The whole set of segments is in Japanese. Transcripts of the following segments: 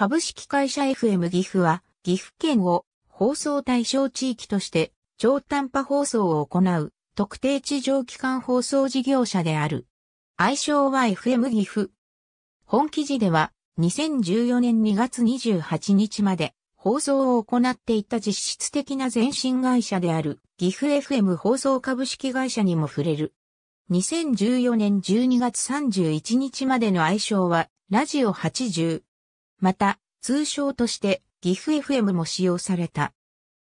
株式会社 FM 岐阜は、岐阜県を放送対象地域として超短波放送を行う特定地上機関放送事業者である。愛称は FM 岐阜。本記事では2014年2月28日まで放送を行っていた実質的な前身会社である岐阜 FM 放送株式会社にも触れる。2014年12月31日までの愛称はラジオ80また、通称として岐阜 FM も使用された。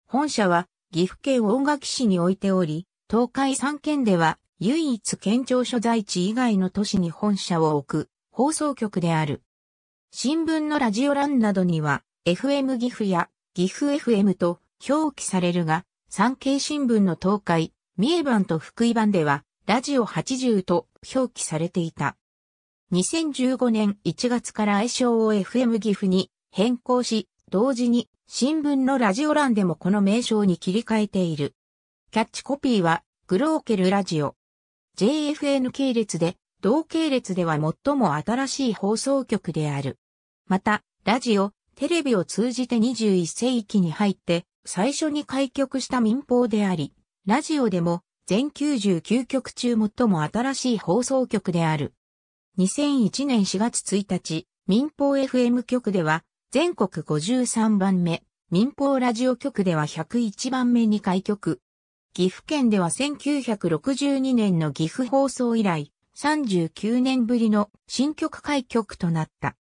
本社は岐阜県音楽市に置いており、東海3県では唯一県庁所在地以外の都市に本社を置く放送局である。新聞のラジオ欄などには FM 岐阜や岐阜 FM と表記されるが、産経新聞の東海、三重版と福井版ではラジオ80と表記されていた。2015年1月から愛称を FM 岐阜に変更し、同時に新聞のラジオ欄でもこの名称に切り替えている。キャッチコピーは、グローケルラジオ。JFN 系列で、同系列では最も新しい放送局である。また、ラジオ、テレビを通じて21世紀に入って、最初に開局した民放であり、ラジオでも全99局中最も新しい放送局である。2001年4月1日、民放 FM 局では、全国53番目、民放ラジオ局では101番目に開局。岐阜県では1962年の岐阜放送以来、39年ぶりの新曲開局となった。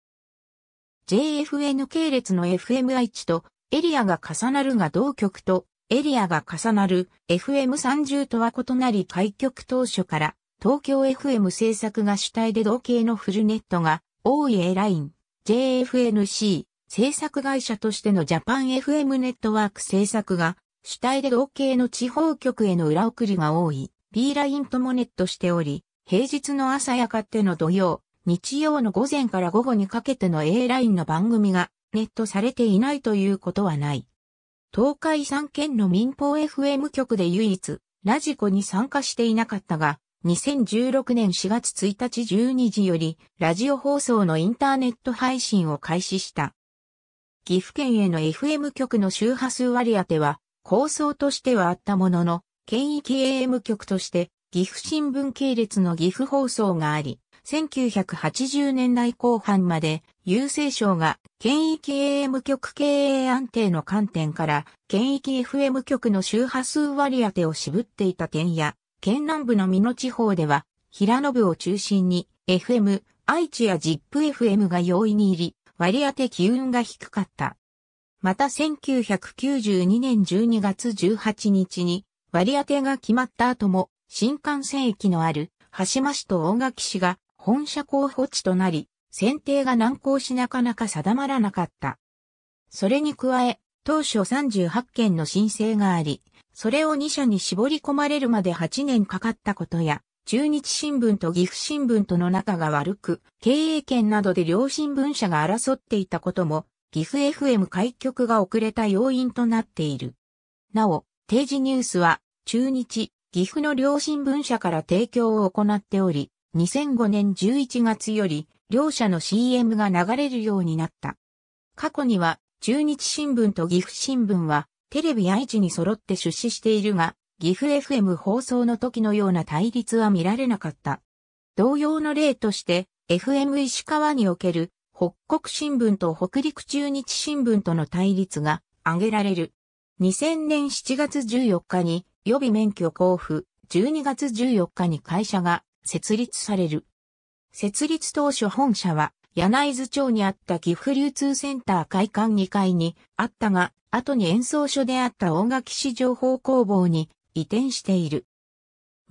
JFN 系列の FMI 値とエリアが重なるが同局とエリアが重なる FM30 とは異なり開局当初から東京 FM 制作が主体で同系のフルネットが、大井 A ライン、JFNC、制作会社としてのジャパン FM ネットワーク制作が、主体で同系の地方局への裏送りが多い、B ラインともネットしており、平日の朝やかっての土曜、日曜の午前から午後にかけての A ラインの番組がネットされていないということはない。東海3県の民放 FM 局で唯一、ラジコに参加していなかったが、2016年4月1日12時より、ラジオ放送のインターネット配信を開始した。岐阜県への FM 局の周波数割り当ては、構想としてはあったものの、県域 AM 局として、岐阜新聞系列の岐阜放送があり、1980年代後半まで、郵政省が県域 AM 局経営安定の観点から、県域 FM 局の周波数割り当てを渋っていた点や、県南部の美濃地方では、平野部を中心に、FM、愛知や ZIPFM が容易に入り、割り当て機運が低かった。また1992年12月18日に、割り当てが決まった後も、新幹線駅のある、橋間市と大垣市が本社候補地となり、選定が難航しなかなか定まらなかった。それに加え、当初38件の申請があり、それを2社に絞り込まれるまで8年かかったことや、中日新聞と岐阜新聞との仲が悪く、経営権などで両新聞社が争っていたことも、岐阜 FM 開局が遅れた要因となっている。なお、定時ニュースは、中日、岐阜の両新聞社から提供を行っており、2005年11月より、両社の CM が流れるようになった。過去には、中日新聞と岐阜新聞は、テレビ愛知に揃って出資しているが、岐阜 FM 放送の時のような対立は見られなかった。同様の例として、FM 石川における北国新聞と北陸中日新聞との対立が挙げられる。2000年7月14日に予備免許交付、12月14日に会社が設立される。設立当初本社は柳津町にあった岐阜流通センター会館2階にあったが、後に演奏所であった大垣市情報工房に移転している。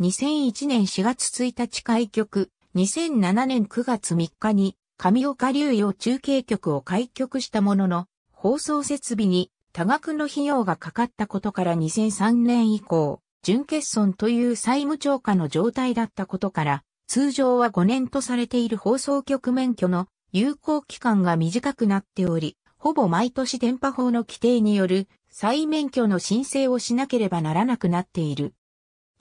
2001年4月1日開局、2007年9月3日に上岡流用中継局を開局したものの、放送設備に多額の費用がかかったことから2003年以降、準欠損という債務超過の状態だったことから、通常は5年とされている放送局免許の有効期間が短くなっており、ほぼ毎年電波法の規定による再免許の申請をしなければならなくなっている。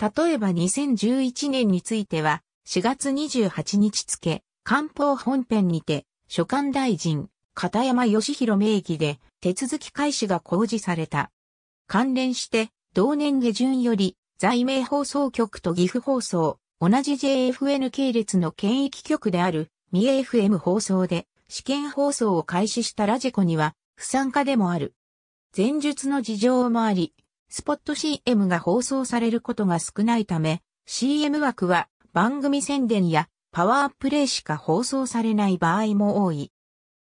例えば2011年については、4月28日付、官報本編にて、所管大臣、片山義弘名義で、手続き開始が公示された。関連して、同年下旬より、在名放送局と岐阜放送、同じ JFN 系列の県域局である、三重 FM 放送で試験放送を開始したラジコには不参加でもある。前述の事情もあり、スポット CM が放送されることが少ないため、CM 枠は番組宣伝やパワープレイしか放送されない場合も多い。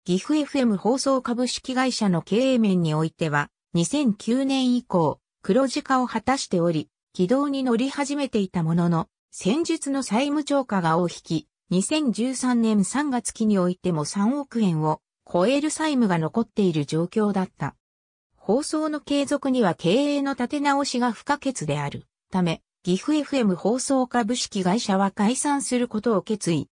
岐阜 FM 放送株式会社の経営面においては、2009年以降、黒字化を果たしており、軌道に乗り始めていたものの、戦術の債務超過が大引き、2013年3月期においても3億円を超える債務が残っている状況だった。放送の継続には経営の立て直しが不可欠であるため、岐阜 FM 放送株式会社は解散することを決意。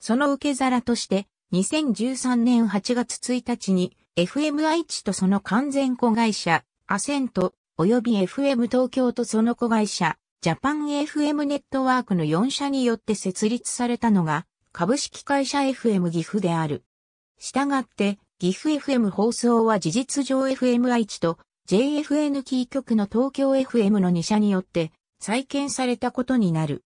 その受け皿として、2013年8月1日に FM 愛知とその完全子会社、アセント、及び FM 東京とその子会社、ジャパン FM ネットワークの4社によって設立されたのが、株式会社 FM 岐阜である。したがって、岐阜 FM 放送は事実上 FM 愛知と JFN キー局の東京 FM の2社によって再建されたことになる。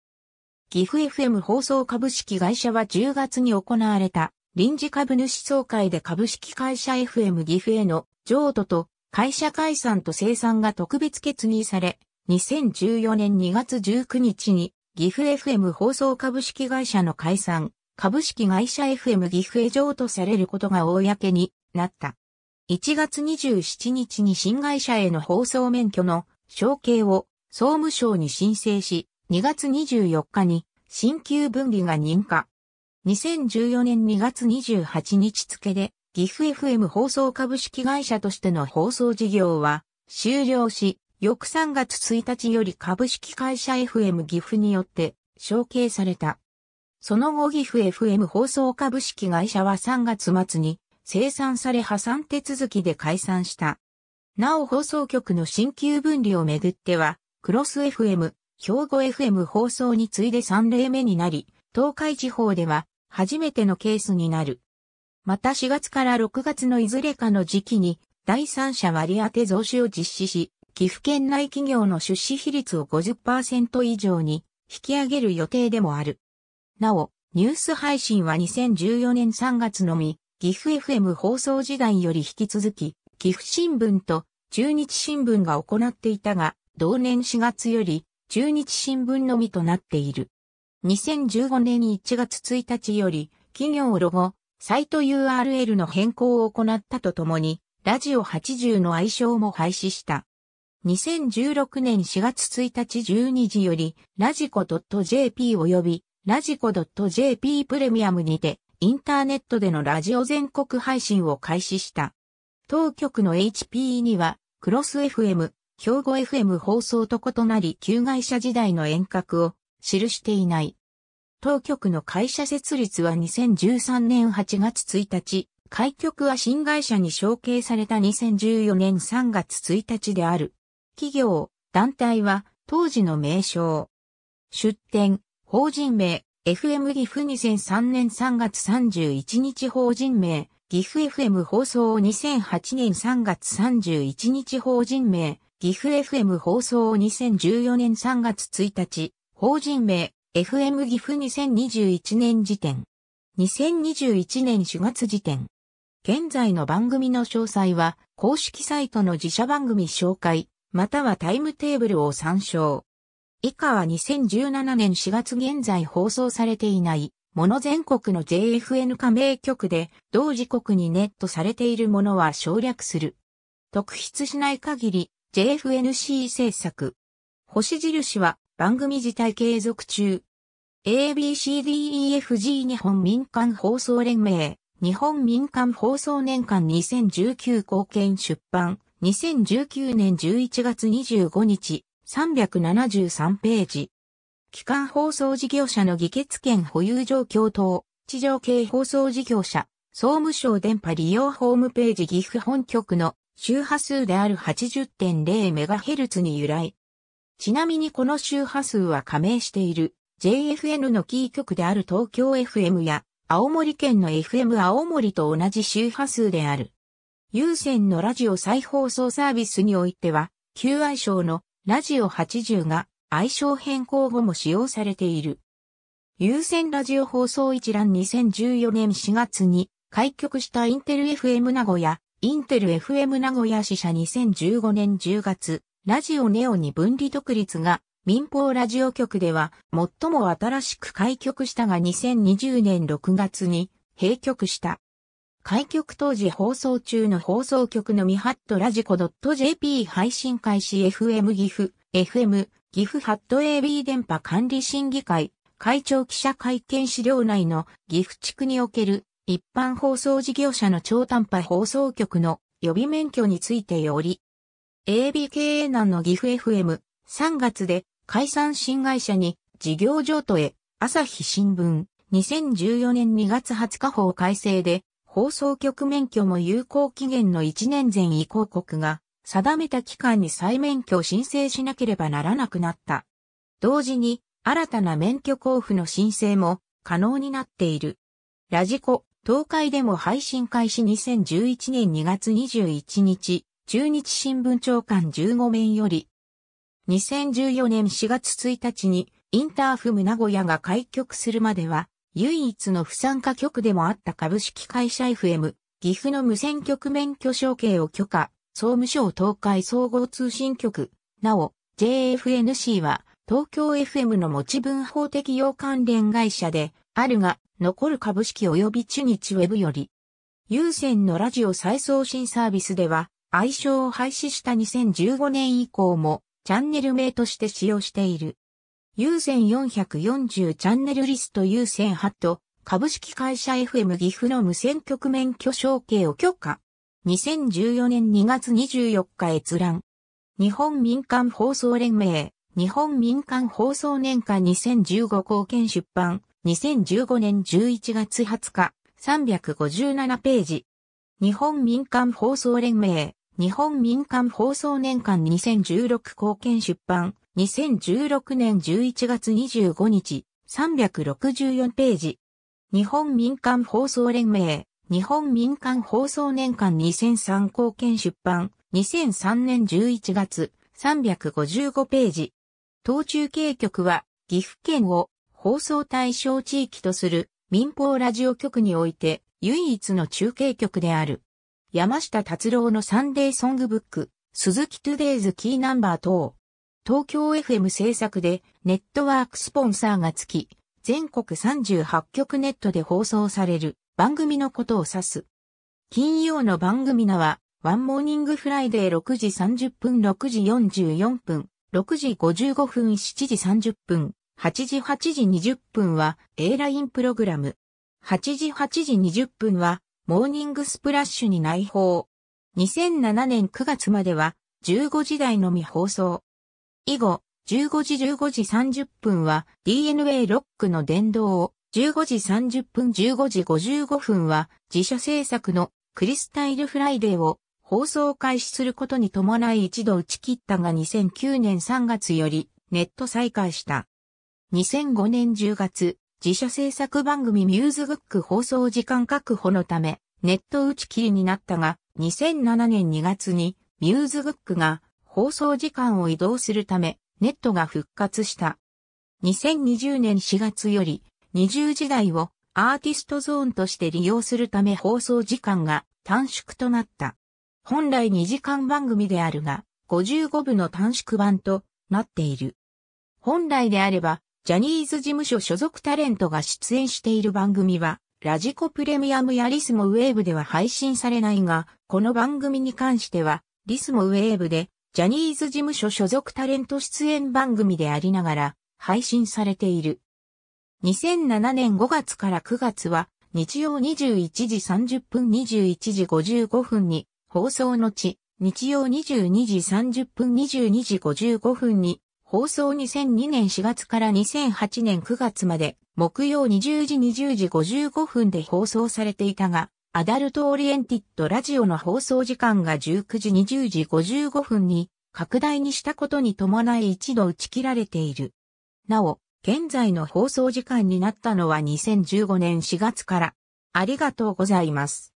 岐阜 FM 放送株式会社は10月に行われた臨時株主総会で株式会社 FM 岐阜への譲渡と会社解散と生産が特別決議され、2014年2月19日に、岐阜 FM 放送株式会社の解散、株式会社 FM 岐阜へ上渡されることが公になった。1月27日に新会社への放送免許の承継を総務省に申請し、2月24日に新旧分離が認可。2014年2月28日付で、岐阜 FM 放送株式会社としての放送事業は終了し、翌3月1日より株式会社 FM 岐阜によって承継された。その後岐阜 FM 放送株式会社は3月末に生産され破産手続きで解散した。なお放送局の新旧分離をめぐっては、クロス FM、兵庫 FM 放送に次いで3例目になり、東海地方では初めてのケースになる。また4月から6月のいずれかの時期に、第三者割当増資を実施し、岐阜県内企業の出資比率を50%以上に引き上げる予定でもある。なお、ニュース配信は2014年3月のみ、岐阜 FM 放送時代より引き続き、岐阜新聞と中日新聞が行っていたが、同年4月より中日新聞のみとなっている。2015年1月1日より、企業ロゴ、サイト URL の変更を行ったとともに、ラジオ80の愛称も廃止した。2016年4月1日12時より、ラジコ .jp 及び、ラジコ .jp プレミアムにて、インターネットでのラジオ全国配信を開始した。当局の HP には、クロス FM、兵庫 FM 放送と異なり、旧会社時代の遠隔を記していない。当局の会社設立は2013年8月1日、開局は新会社に承継された2014年3月1日である。企業、団体は当時の名称。出展、法人名、FM 岐阜2003年3月31日法人名、岐阜 FM 放送2008年3月31日法人名、岐阜 FM 放送2014年3月1日、法人名、FM 岐阜2021年時点。2021年4月時点。現在の番組の詳細は、公式サイトの自社番組紹介、またはタイムテーブルを参照。以下は2017年4月現在放送されていない、もの全国の JFN 加盟局で、同時刻にネットされているものは省略する。特筆しない限り、JFNC 制作。星印は番組自体継続中。ABCDEFG 日本民間放送連盟、日本民間放送年間2019貢献出版、2019年11月25日、373ページ。基幹放送事業者の議決権保有状況等、地上系放送事業者、総務省電波利用ホームページ岐阜本局の周波数である 80.0MHz に由来。ちなみにこの周波数は加盟している JFN のキー局である東京 FM や青森県の FM 青森と同じ周波数である。有線のラジオ再放送サービスにおいては、旧愛称のラジオ80が愛称変更後も使用されている。有線ラジオ放送一覧2014年4月に開局したインテル FM 名古屋、インテル FM 名古屋支社2015年10月、ラジオネオに分離独立が民放ラジオ局では最も新しく開局したが2020年6月に閉局した。開局当時放送中の放送局のミハットラジコ .jp 配信開始 FM 岐阜、FM、岐阜ハット AB 電波管理審議会、会長記者会見資料内の岐阜地区における一般放送事業者の超短波放送局の予備免許についてより、ABKA 難の岐阜 FM、3月で解散新会社に事業譲渡へ、朝日新聞、2014年2月20日法改正で放送局免許も有効期限の1年前移行国が定めた期間に再免許を申請しなければならなくなった。同時に新たな免許交付の申請も可能になっている。ラジコ、東海でも配信開始2011年2月21日、中日新聞長官15面より、2014年4月1日にインターフム名古屋が開局するまでは、唯一の不参加局でもあった株式会社 FM、岐阜の無線局免許証券を許可、総務省東海総合通信局、なお、JFNC は、東京 FM の持ち分法適用関連会社で、あるが、残る株式及び中日ウェブより、有線のラジオ再送信サービスでは、愛称を廃止した2015年以降も、チャンネル名として使用している。有線440チャンネルリスト有線ハット、株式会社 FM 岐阜の無線局免許証計を許可。2014年2月24日閲覧。日本民間放送連盟、日本民間放送年間2015貢献出版、2015年11月20日、357ページ。日本民間放送連盟、日本民間放送年間2016貢献出版、2016年11月25日、364ページ。日本民間放送連盟、日本民間放送年間2003貢献出版、2003年11月、355ページ。東中継局は、岐阜県を放送対象地域とする民放ラジオ局において、唯一の中継局である。山下達郎のサンデーソングブック、鈴木トゥデイズキーナンバー等、東京 FM 制作でネットワークスポンサーがつき、全国38局ネットで放送される番組のことを指す。金曜の番組名は、ワンモーニングフライデー6時30分、6時44分、6時55分、7時30分、8時8時20分は A ラインプログラム。8時8時20分はモーニングスプラッシュに内包。2007年9月までは15時台のみ放送。以後、15時15時30分は DNA ロックの電動を、15時30分15時55分は自社制作のクリスタイルフライデーを放送開始することに伴い一度打ち切ったが2009年3月よりネット再開した。2005年10月、自社制作番組ミューズグック放送時間確保のため、ネット打ち切りになったが、2007年2月にミューズグックが放送時間を移動するため、ネットが復活した。2020年4月より、20時代をアーティストゾーンとして利用するため放送時間が短縮となった。本来2時間番組であるが、55部の短縮版となっている。本来であれば、ジャニーズ事務所所属タレントが出演している番組は、ラジコプレミアムやリスモウェーブでは配信されないが、この番組に関しては、リスモウェーブでジャニーズ事務所所属タレント出演番組でありながら配信されている。2007年5月から9月は日曜21時30分21時55分に放送のち、日曜22時30分22時55分に放送2002年4月から2008年9月まで木曜20時20時55分で放送されていたが、アダルトオリエンティッドラジオの放送時間が19時20時55分に拡大にしたことに伴い一度打ち切られている。なお、現在の放送時間になったのは2015年4月から。ありがとうございます。